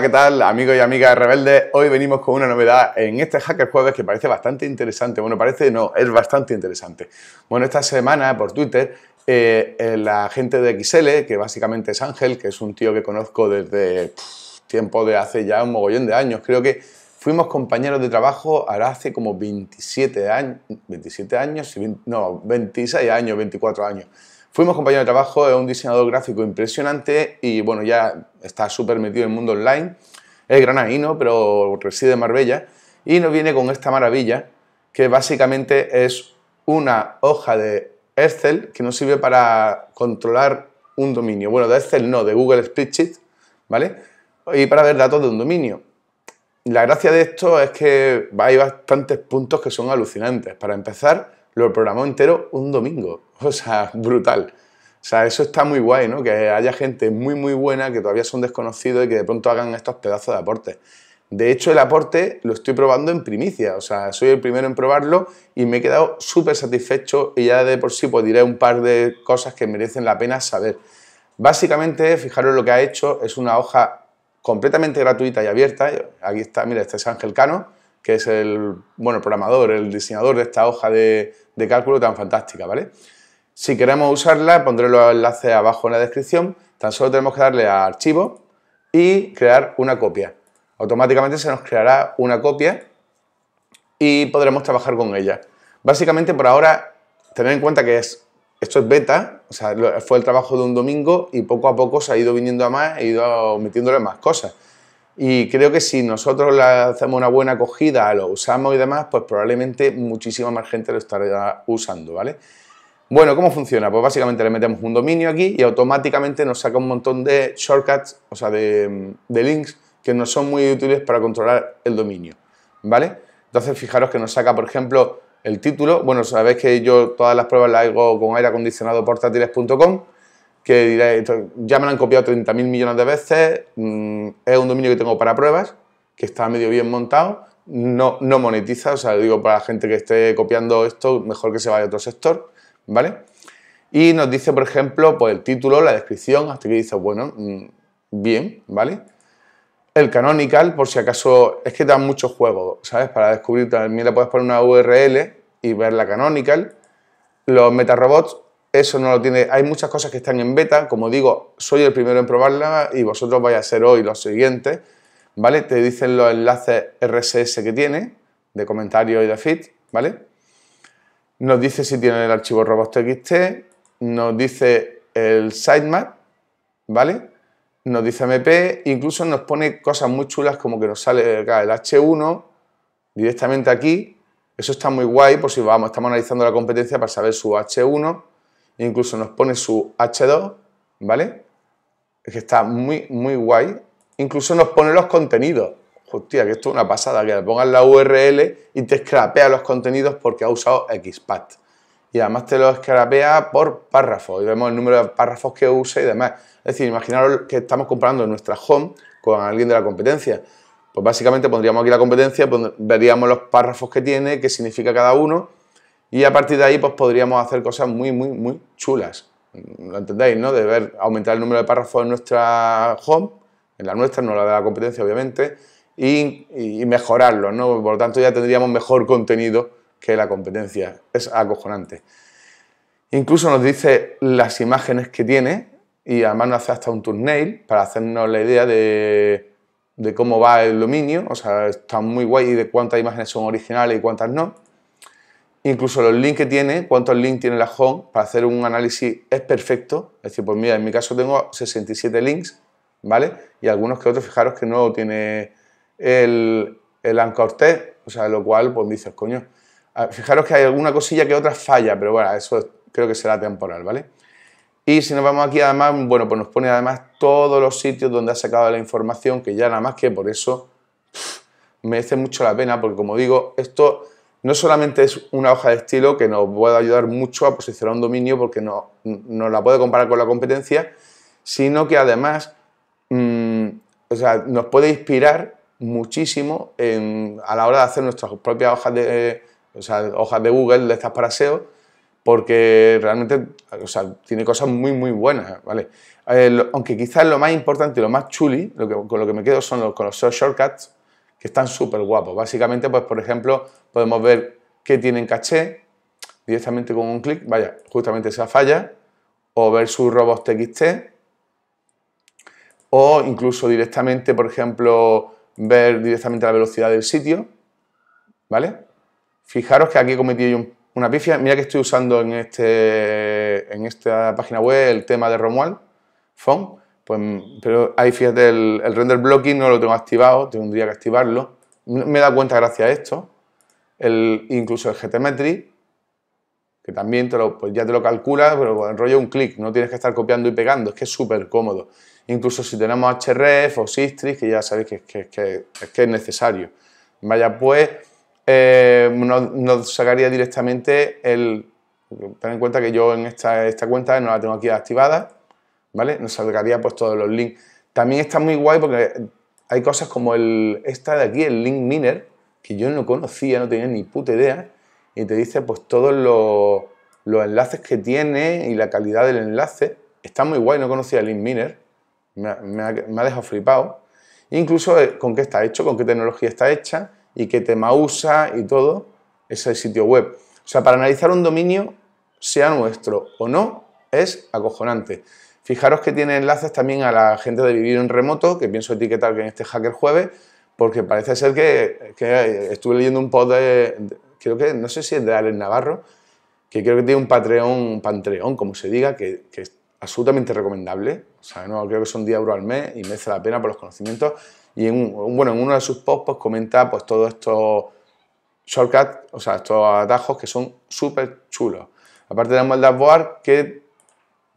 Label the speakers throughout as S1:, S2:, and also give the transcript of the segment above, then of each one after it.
S1: ¿qué tal amigos y amigas rebeldes? Hoy venimos con una novedad en este Hacker Jueves que parece bastante interesante. Bueno, parece no, es bastante interesante. Bueno, esta semana por Twitter eh, eh, la gente de XL, que básicamente es Ángel, que es un tío que conozco desde tiempo de hace ya un mogollón de años, creo que fuimos compañeros de trabajo ahora hace como 27 años, 27 años, no, 26 años, 24 años. Fuimos compañero de trabajo, es un diseñador gráfico impresionante y bueno, ya está súper metido en el mundo online. Es granadino, pero reside en Marbella y nos viene con esta maravilla que básicamente es una hoja de Excel que nos sirve para controlar un dominio. Bueno, de Excel no, de Google Spreadsheet, ¿vale? Y para ver datos de un dominio. La gracia de esto es que hay bastantes puntos que son alucinantes. Para empezar, lo programó entero un domingo. O sea, brutal. O sea, eso está muy guay, ¿no? Que haya gente muy, muy buena que todavía son desconocidos y que de pronto hagan estos pedazos de aporte. De hecho, el aporte lo estoy probando en primicia, o sea, soy el primero en probarlo y me he quedado súper satisfecho y ya de por sí pues diré un par de cosas que merecen la pena saber. Básicamente, fijaros lo que ha hecho, es una hoja completamente gratuita y abierta. Aquí está, mira, este es Ángel Cano que es el, bueno, programador, el diseñador de esta hoja de, cálculo tan fantástica, ¿vale? Si queremos usarla, pondré los enlaces abajo en la descripción. Tan solo tenemos que darle a archivo y crear una copia. Automáticamente se nos creará una copia y podremos trabajar con ella. Básicamente por ahora, tener en cuenta que es, esto es beta, o sea, fue el trabajo de un domingo y poco a poco se ha ido viniendo a más, ha ido metiéndole más cosas. Y creo que si nosotros le hacemos una buena acogida, lo usamos y demás, pues probablemente muchísima más gente lo estará usando, ¿vale? Bueno, ¿cómo funciona? Pues básicamente le metemos un dominio aquí y automáticamente nos saca un montón de shortcuts, o sea, de, links que nos son muy útiles para controlar el dominio, ¿vale? Entonces, fijaros que nos saca, por ejemplo, el título. Bueno, sabéis que yo todas las pruebas las hago con acondicionado portátiles.com que diré, ya me lo han copiado 30.000 millones de veces, mm, es un dominio que tengo para pruebas, que está medio bien montado, no, no monetiza, o sea, digo para la gente que esté copiando esto, mejor que se vaya a otro sector, ¿vale? Y nos dice, por ejemplo, pues el título, la descripción, hasta que dice, bueno, mm, bien, ¿vale? El canonical, por si acaso, es que dan muchos juegos, ¿sabes? Para descubrir, también le puedes poner una URL y ver la canonical. Los metarobots eso no lo tiene. Hay muchas cosas que están en beta. Como digo, soy el primero en probarla y vosotros vais a ser hoy los siguientes. ¿Vale? Te dicen los enlaces RSS que tiene, de comentarios y de feed, ¿vale? Nos dice si tiene el archivo robots.txt, nos dice el sitemap, ¿vale? Nos dice MP, incluso nos pone cosas muy chulas como que nos sale el H1 directamente aquí. Eso está muy guay por si vamos, estamos analizando la competencia para saber su H1 incluso nos pone su H2, ¿vale? que está muy, muy guay. Incluso nos pone los contenidos. Hostia, que esto es una pasada, que le pongas la URL y te scrapea los contenidos porque ha usado XPAT. Y además te lo escrapea por párrafo y vemos el número de párrafos que usa y demás. Es decir, imaginaros que estamos comparando nuestra home con alguien de la competencia. Pues básicamente pondríamos aquí la competencia, veríamos los párrafos que tiene, qué significa cada uno y a partir de ahí, pues podríamos hacer cosas muy, muy, muy chulas. ¿Lo entendéis, no? De ver aumentar el número de párrafos en nuestra home, en la nuestra, no la de la competencia, obviamente, y, mejorarlo, ¿no? Por lo tanto, ya tendríamos mejor contenido que la competencia. Es acojonante. Incluso nos dice las imágenes que tiene y además nos hace hasta un thumbnail para hacernos la idea de cómo va el dominio. O sea, está muy guay y de cuántas imágenes son originales y cuántas no incluso los links que tiene, cuántos links tiene la home, para hacer un análisis es perfecto. Es decir, pues mira, en mi caso tengo 67 links, ¿vale? Y algunos que otros, fijaros que no tiene el, el o sea, lo cual, pues dices, coño, ah, fijaros que hay alguna cosilla que otra falla, pero bueno, eso creo que será temporal, ¿vale? Y si nos vamos aquí además, bueno, pues nos pone además todos los sitios donde ha sacado la información, que ya nada más que por eso me merece mucho la pena, porque como digo, esto no solamente es una hoja de estilo que nos puede ayudar mucho a posicionar un dominio porque nos no la puede comparar con la competencia, sino que además mm, nos puede inspirar muchísimo a la hora de hacer nuestras propias hojas de, hojas de Google, de estas para SEO, porque realmente o tiene cosas muy, muy buenas. ¿vale? Eh, aunque quizás lo más importante y lo más chuli, con lo que me quedo son los, los shortcuts, que están súper guapos. Básicamente, pues por ejemplo, podemos ver qué tienen caché directamente con un clic, vaya, justamente esa falla, o ver sus robots TXT, o incluso directamente, por ejemplo, ver directamente la velocidad del sitio, ¿vale? Fijaros que aquí he cometido una pifia. Mira que estoy usando en, este, en esta página web el tema de Romual Font, pues, pero ahí fíjate, el, render blocking no lo tengo activado, tendría que activarlo. Me he dado cuenta gracias a esto. El, incluso el GTmetrix, que también pues ya te lo calcula, pero con el rollo un clic, no tienes que estar copiando y pegando, es que es súper cómodo. Incluso si tenemos href o Sistrix, que ya sabéis que, es necesario. Vaya, pues eh, nos, sacaría directamente el... Ten en cuenta que yo en esta, esta cuenta no la tengo aquí activada, ¿vale? Nos salgaría pues todos los links. También está muy guay porque hay cosas como el, esta de aquí, el link miner, que yo no conocía, no tenía ni puta idea, y te dice pues todos los, enlaces que tiene y la calidad del enlace. Está muy guay, no conocía el link miner, me, ha, dejado flipado. Incluso eh, con qué está hecho, con qué tecnología está hecha y qué tema usa y todo, ese sitio web. O sea, para analizar un dominio, sea nuestro o no, es acojonante. Fijaros que tiene enlaces también a la gente de Vivir en Remoto, que pienso etiquetar que en este Hacker Jueves, porque parece ser que, estuve leyendo un post de, creo que, no sé si es de Alex Navarro, que creo que tiene un Patreon, un como se diga, que, es absolutamente recomendable. O sea, no, creo que son 10 euros al mes y merece la pena por los conocimientos. Y en, bueno, en uno de sus posts pues, comenta pues, todos estos shortcuts, o sea, estos atajos que son súper chulos. Aparte de el Board, que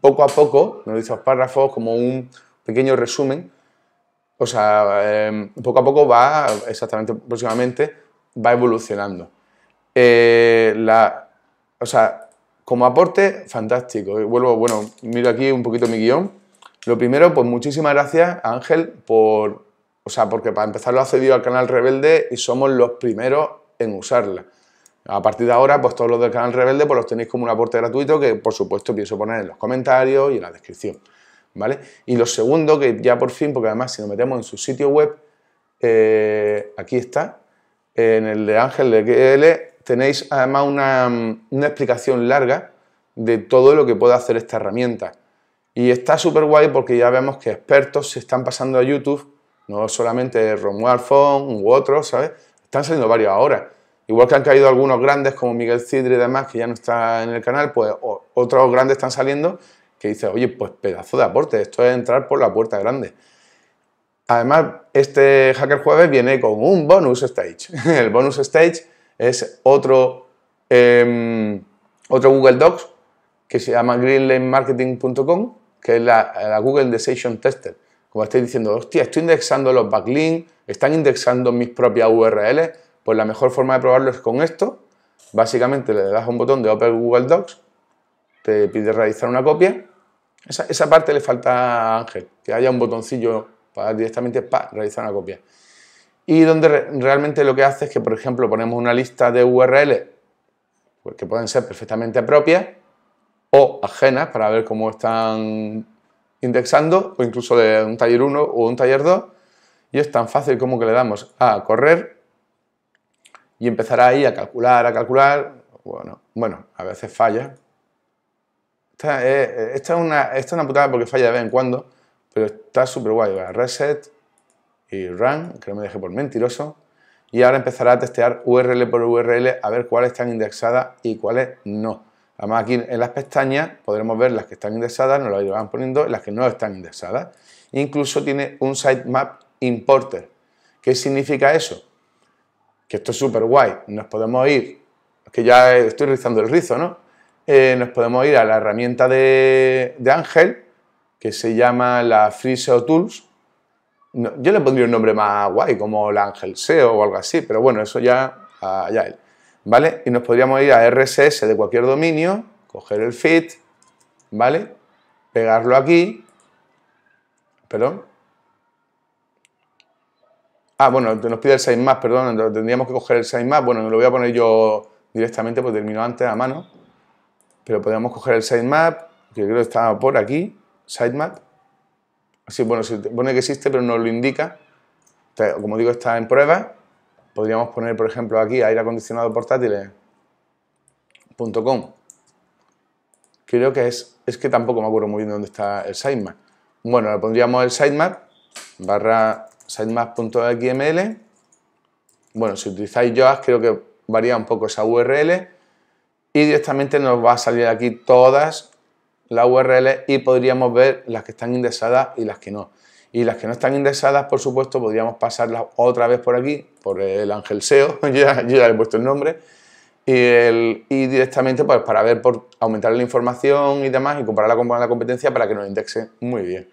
S1: poco a poco, nos dice los párrafos como un pequeño resumen, o sea, em, poco a poco va, exactamente próximamente, va evolucionando. Eh, o sea, como aporte, fantástico. vuelvo, bueno, miro aquí un poquito mi guión. Lo primero, pues muchísimas gracias, Ángel, por, o sea, porque para empezar lo ha cedido al canal Rebelde y somos los primeros en usarla. A partir de ahora, pues todos los del canal Rebelde pues los tenéis como un aporte gratuito que por supuesto pienso poner en los comentarios y en la descripción. ¿Vale? Y lo segundo, que ya por fin, porque además si nos metemos en su sitio web, eh, aquí está, en el de Ángel de GL, tenéis además una, una, explicación larga de todo lo que puede hacer esta herramienta. Y está súper guay porque ya vemos que expertos se están pasando a YouTube, no solamente Romuald Fong u otros, ¿sabes? Están saliendo varios ahora. Igual que han caído algunos grandes como Miguel Cidre y demás, que ya no está en el canal, pues otros grandes están saliendo que dicen, oye, pues pedazo de aporte, esto es entrar por la puerta grande. Además, este Hacker Jueves viene con un bonus stage. El bonus stage es otro, em, otro Google Docs que se llama greenlanemarketing.com, que es la, Google Decision Tester. Como estoy diciendo, hostia, estoy indexando los backlinks, están indexando mis propias URLs pues la mejor forma de probarlo es con esto. Básicamente le das un botón de Open Google Docs, te pide realizar una copia. Esa, parte le falta a Ángel, que haya un botoncillo para directamente para realizar una copia. Y donde realmente lo que hace es que, por ejemplo, ponemos una lista de URL pues, que pueden ser perfectamente propias o ajenas para ver cómo están indexando, o incluso de un taller 1 o un taller 2. Y es tan fácil como que le damos a correr y empezará ahí a calcular, a calcular. Bueno, bueno a veces falla. Esta es, una, una putada porque falla de vez en cuando, pero está súper guay. Reset y run, que no me deje por mentiroso. Y ahora empezará a testear URL por URL a ver cuáles están indexadas y cuáles no. Además aquí en las pestañas podremos ver las que están indexadas, nos las van poniendo, las que no están indexadas. Incluso tiene un sitemap importer. ¿Qué significa eso? que esto es súper guay, nos podemos ir, que ya estoy rizando el rizo, ¿no? Eh, nos podemos ir a la herramienta de, Ángel, que se llama la Free SEO Tools. yo le pondría un nombre más guay, como la Ángel SEO o algo así, pero bueno, eso ya, ya él. ¿Vale? Y nos podríamos ir a RSS de cualquier dominio, coger el fit ¿vale? Pegarlo aquí, perdón, Ah, bueno, nos pide el sitemap, perdón, tendríamos que coger el sitemap. Bueno, lo voy a poner yo directamente, pues termino antes a mano. Pero podríamos coger el sitemap, que creo que está por aquí, sitemap. Sí, bueno, se pone que existe, pero no lo indica. Como digo, está en prueba. Podríamos poner, por ejemplo, aquí aire acondicionado portátiles.com. Creo que es, es que tampoco me acuerdo muy bien dónde está el sitemap. Bueno, le pondríamos el sitemap barra sitemap.xml. E bueno, si utilizáis Yoast creo que varía un poco esa URL y directamente nos va a salir aquí todas las URL y podríamos ver las que están indexadas y las que no. Y las que no están indexadas, por supuesto, podríamos pasarlas otra vez por aquí, por el ángel SEO, yo, ya, le he puesto el nombre, y, directamente pues, para ver, por aumentar la información y demás, y compararla con la competencia para que nos indexe muy bien.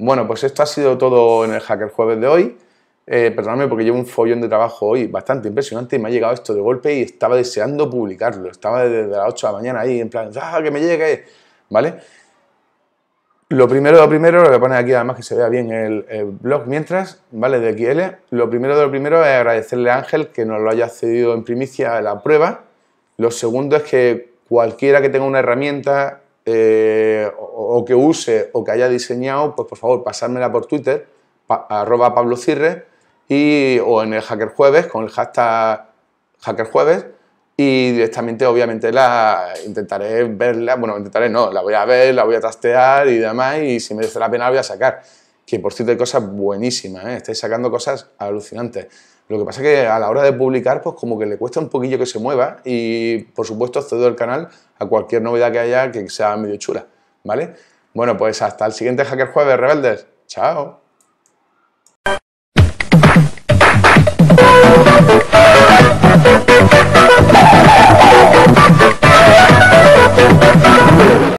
S1: Bueno, pues esto ha sido todo en el Hacker Jueves de hoy. Eh, perdóname porque llevo un follón de trabajo hoy bastante impresionante y me ha llegado esto de golpe y estaba deseando publicarlo. Estaba desde las 8 de la mañana ahí en plan, ¡ah, que me llegue! ¿Vale? Lo primero de lo primero, lo que pone aquí además que se vea bien el, blog mientras, ¿vale? De XL. Lo primero de lo primero es agradecerle a Ángel que nos lo haya cedido en primicia a la prueba. Lo segundo es que cualquiera que tenga una herramienta eh, o, que use o que haya diseñado, pues por favor pasármela por Twitter, arroba Pablo Cirre, y, o en el Hacker Jueves con el hashtag Hacker Jueves y directamente obviamente la intentaré verla, bueno, intentaré no, la voy a ver, la voy a trastear y demás y si merece la pena la voy a sacar, que por cierto hay cosas buenísimas, ¿eh? estáis sacando cosas alucinantes. Lo que pasa es que a la hora de publicar, pues como que le cuesta un poquillo que se mueva y por supuesto cedo el canal a cualquier novedad que haya que sea medio chula, ¿vale? Bueno, pues hasta el siguiente Hacker Jueves, rebeldes. Chao.